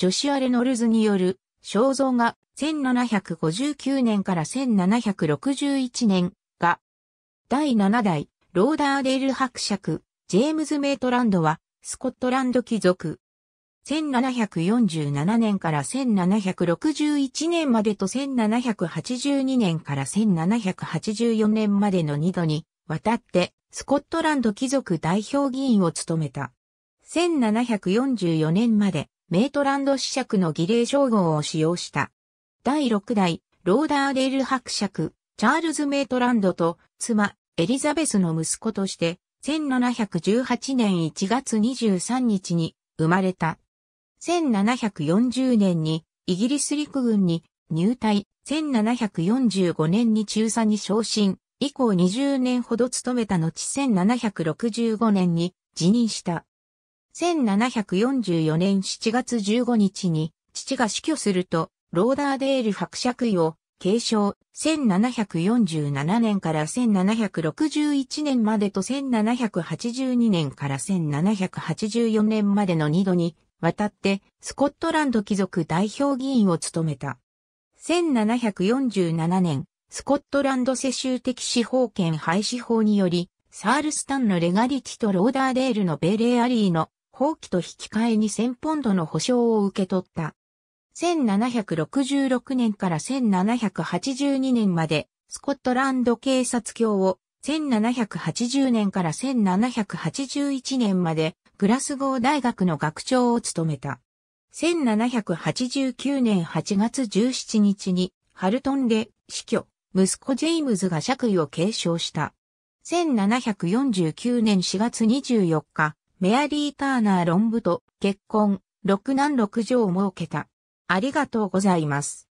ジョシュア・レノルズによる肖像画1759年から1761年が第7代ローダーデール伯爵ジェームズ・メイトランドはスコットランド貴族1747年から1761年までと1782年から1784年までの2度に渡ってスコットランド貴族代表議員を務めた。1744年までメートランド子爵の儀礼称号を使用した。第6代、ローダーデール伯爵、チャールズ・メートランドと、妻、エリザベスの息子として、1718年1月23日に生まれた。1740年にイギリス陸軍に入隊、1745年に中佐に昇進、以降20年ほど務めた後1765年に辞任した。1744年7月15日に父が死去すると、ローダーデール伯爵位を継承、1747年から1761年までと1782年から1784年までの2度に渡ってスコットランド貴族代表議員を務めた。1747年、スコットランド世襲的司法権廃止法により、サールスタンのレガリティとローダーデールのベレーアリーの放棄と引き換えに1000ポンドの保証を受け取った。1766年から1782年まで、スコットランド警察協を、1780年から1781年まで、グラスゴー大学の学長を務めた。1789年8月17日に、ハルトンで死去、息子ジェイムズが爵位を継承した。1749年4月24日、メアリー・ターナー・ロンブと結婚、6男6女を設けた。ありがとうございます。